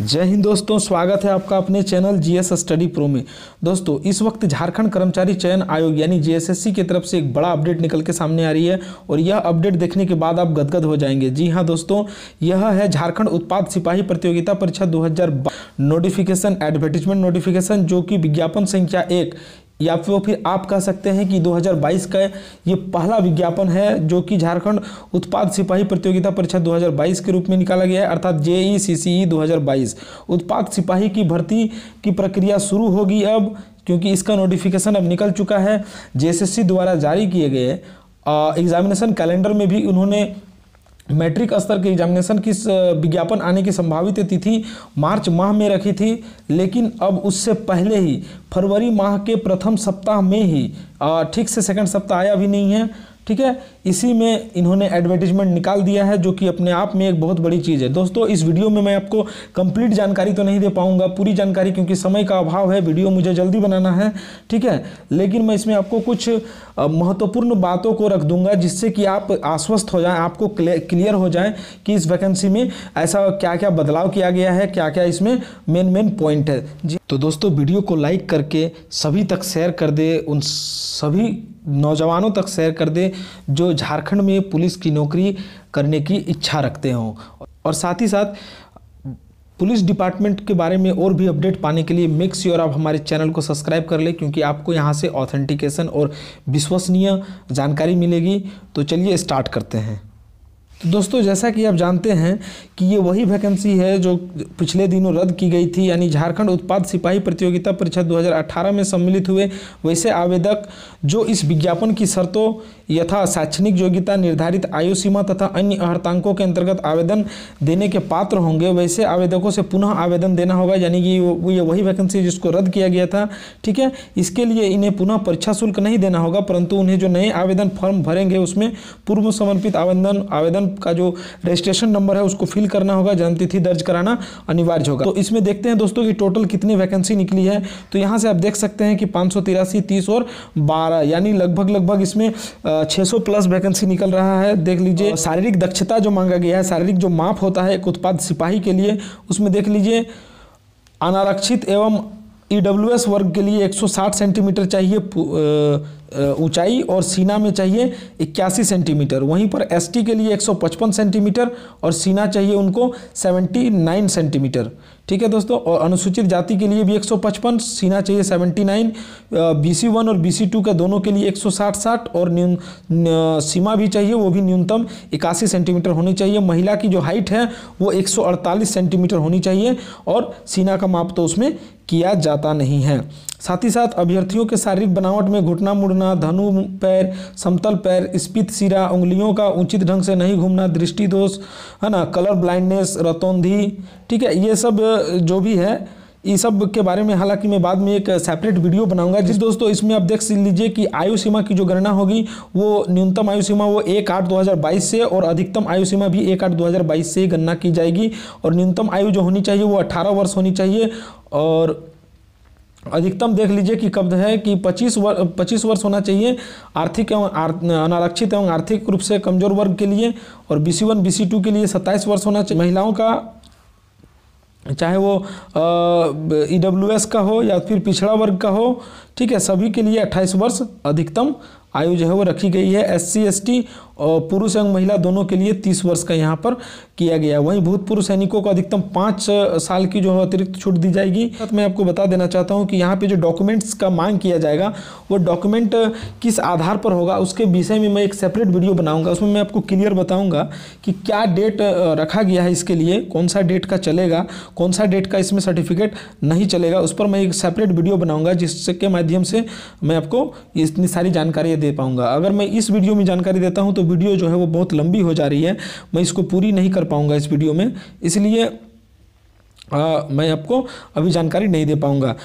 जय हिंद दोस्तों स्वागत है आपका अपने चैनल जीएस स्टडी प्रो में दोस्तों इस वक्त झारखंड कर्मचारी चयन आयोग यानी जीएसएससी की तरफ से एक बड़ा अपडेट निकल के सामने आ रही है और यह अपडेट देखने के बाद आप गदगद हो जाएंगे जी हां दोस्तों यह है झारखंड उत्पाद सिपाही प्रतियोगिता परीक्षा दो नोटिफिकेशन एडवर्टीजमेंट नोटिफिकेशन जो कि विज्ञापन संख्या एक या फिर फिर आप कह सकते हैं कि 2022 का ये पहला विज्ञापन है जो कि झारखंड उत्पाद सिपाही प्रतियोगिता परीक्षा 2022 के रूप में निकाला गया है अर्थात जेई सी ई उत्पाद सिपाही की भर्ती की प्रक्रिया शुरू होगी अब क्योंकि इसका नोटिफिकेशन अब निकल चुका है जे द्वारा जारी किए गए एग्जामिनेशन कैलेंडर में भी उन्होंने मैट्रिक स्तर के एग्जामिनेशन की विज्ञापन आने की संभावित तिथि मार्च माह में रखी थी लेकिन अब उससे पहले ही फरवरी माह के प्रथम सप्ताह में ही ठीक से सेकंड सप्ताह आया भी नहीं है ठीक है इसी में इन्होंने एडवर्टीजमेंट निकाल दिया है जो कि अपने आप में एक बहुत बड़ी चीज़ है दोस्तों इस वीडियो में मैं आपको कंप्लीट जानकारी तो नहीं दे पाऊंगा पूरी जानकारी क्योंकि समय का अभाव है वीडियो मुझे जल्दी बनाना है ठीक है लेकिन मैं इसमें आपको कुछ महत्वपूर्ण बातों को रख दूंगा जिससे कि आप आश्वस्त हो जाए आपको क्लियर हो जाए कि इस वैकेंसी में ऐसा क्या क्या बदलाव किया गया है क्या क्या इसमें मेन मेन पॉइंट है जी तो दोस्तों वीडियो को लाइक करके सभी तक शेयर कर दे उन सभी नौजवानों तक शेयर कर दें जो झारखंड में पुलिस की नौकरी करने की इच्छा रखते हों और साथ ही साथ पुलिस डिपार्टमेंट के बारे में और भी अपडेट पाने के लिए मेक श्योर आप हमारे चैनल को सब्सक्राइब कर लें क्योंकि आपको यहाँ से ऑथेंटिकेशन और विश्वसनीय जानकारी मिलेगी तो चलिए स्टार्ट करते हैं तो दोस्तों जैसा कि आप जानते हैं कि ये वही वैकेंसी है जो पिछले दिनों रद्द की गई थी यानी झारखंड उत्पाद सिपाही प्रतियोगिता परीक्षा 2018 में सम्मिलित हुए वैसे आवेदक जो इस विज्ञापन की शर्तों यथा शैक्षणिक योग्यता निर्धारित आयु सीमा तथा अन्य अहर्तांकों के अंतर्गत आवेदन देने के पात्र होंगे वैसे आवेदकों से पुनः आवेदन देना होगा यानी कि ये वही वैकेंसी जिसको रद्द किया गया था ठीक है इसके लिए इन्हें पुनः परीक्षा शुल्क नहीं देना होगा परंतु उन्हें जो नए आवेदन फॉर्म भरेंगे उसमें पूर्व समर्पित आवेदन आवेदन विकल्प का जो रजिस्ट्रेशन नंबर है उसको फिल करना होगा जन्मतिथि दर्ज कराना अनिवार्य होगा तो इसमें देखते हैं दोस्तों कि टोटल कितनी वैकेंसी निकली है तो यहाँ से आप देख सकते हैं कि पाँच सौ और बारह यानी लगभग लगभग इसमें छः प्लस वैकेंसी निकल रहा है देख लीजिए शारीरिक दक्षता जो मांगा गया है शारीरिक जो माप होता है एक उत्पाद सिपाही के लिए उसमें देख लीजिए अनारक्षित एवं ई वर्ग के लिए 160 सेंटीमीटर चाहिए ऊंचाई और सीना में चाहिए इक्यासी सेंटीमीटर वहीं पर एसटी के लिए 155 सेंटीमीटर और सीना चाहिए उनको 79 सेंटीमीटर ठीक है दोस्तों और अनुसूचित जाति के लिए भी 155 सीना चाहिए 79 बीसी वन और बीसी टू का दोनों के लिए 160 साठ और न्यून सीमा भी चाहिए वो भी न्यूनतम इक्यासी सेंटीमीटर होनी चाहिए महिला की जो हाइट है वो 148 सेंटीमीटर होनी चाहिए और सीना का माप तो उसमें किया जाता नहीं है साथ ही साथ अभ्यर्थियों के शारीरिक बनावट में घुटना मुड़ना धनु पैर समतल पैर स्पित सिरा उंगलियों का उचित ढंग से नहीं घूमना दृष्टि दोष है ना कलर ब्लाइंडनेस रतौंधी ठीक है ये सब जो भी है इस सब के बारे में हालांकि मैं बाद में एक सेपरेट वीडियो बनाऊंगा जिस दोस्तों इसमें आप देख लीजिए कि आयु सीमा की जो गणना होगी वो न्यूनतम आयु सीमा वो एक आठ दो हज़ार बाईस से और अधिकतम आयु सीमा भी एक आठ दो हज़ार बाईस से ही गणना की जाएगी और न्यूनतम आयु जो होनी चाहिए वो अट्ठारह वर्ष होनी चाहिए और अधिकतम देख लीजिए कि कब है कि 25 वर्ष पच्चीस वर्ष होना चाहिए आर्थिक एवं अनारक्षित एवं आर्थिक रूप से कमजोर वर्ग के लिए और B C one B C two के लिए 27 वर्ष होना चाहिए महिलाओं का चाहे वो ई डब्ल्यू एस का हो या फिर पिछड़ा वर्ग का हो ठीक है सभी के लिए 28 वर्ष अधिकतम आयु जो है वो रखी गई है एस सी एस टी और पुरुष एवं महिला दोनों के लिए तीस वर्ष का यहाँ पर किया गया है वहीं भूतपूर्व सैनिकों को अधिकतम पाँच साल की जो है अतिरिक्त छूट दी जाएगी तो मैं आपको बता देना चाहता हूँ कि यहाँ पे जो डॉक्यूमेंट्स का मांग किया जाएगा वो डॉक्यूमेंट किस आधार पर होगा उसके विषय में मैं एक सेपरेट वीडियो बनाऊँगा उसमें मैं आपको क्लियर बताऊँगा कि क्या डेट रखा गया है इसके लिए कौन सा डेट का चलेगा कौन सा डेट का इसमें सर्टिफिकेट नहीं चलेगा उस पर मैं एक सेपरेट वीडियो बनाऊँगा जिसके माध्यम से मैं आपको इतनी सारी जानकारी दे पाऊंगा अगर मैं इस वीडियो में जानकारी देता हूं तो वीडियो जो है वो बहुत लंबी हो जा रही है मैं इसको पूरी नहीं कर पाऊंगा इस वीडियो में इसलिए आ, मैं आपको अभी जानकारी नहीं दे पाऊंगा